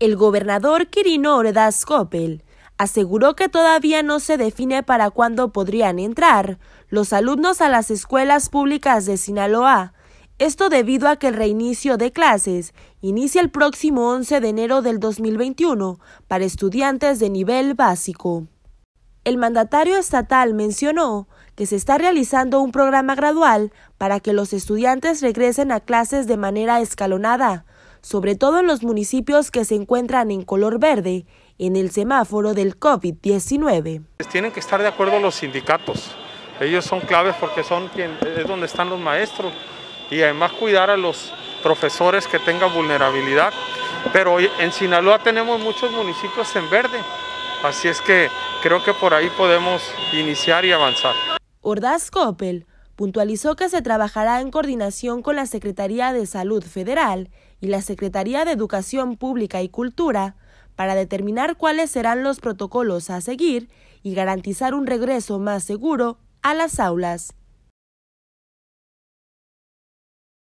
El gobernador Quirino Ordaz Coppel aseguró que todavía no se define para cuándo podrían entrar los alumnos a las escuelas públicas de Sinaloa. Esto debido a que el reinicio de clases inicia el próximo 11 de enero del 2021 para estudiantes de nivel básico. El mandatario estatal mencionó que se está realizando un programa gradual para que los estudiantes regresen a clases de manera escalonada, sobre todo en los municipios que se encuentran en color verde, en el semáforo del COVID-19. Tienen que estar de acuerdo los sindicatos, ellos son claves porque son es donde están los maestros y además cuidar a los profesores que tengan vulnerabilidad. Pero en Sinaloa tenemos muchos municipios en verde, así es que creo que por ahí podemos iniciar y avanzar. Ordaz Coppel, Puntualizó que se trabajará en coordinación con la Secretaría de Salud Federal y la Secretaría de Educación Pública y Cultura para determinar cuáles serán los protocolos a seguir y garantizar un regreso más seguro a las aulas.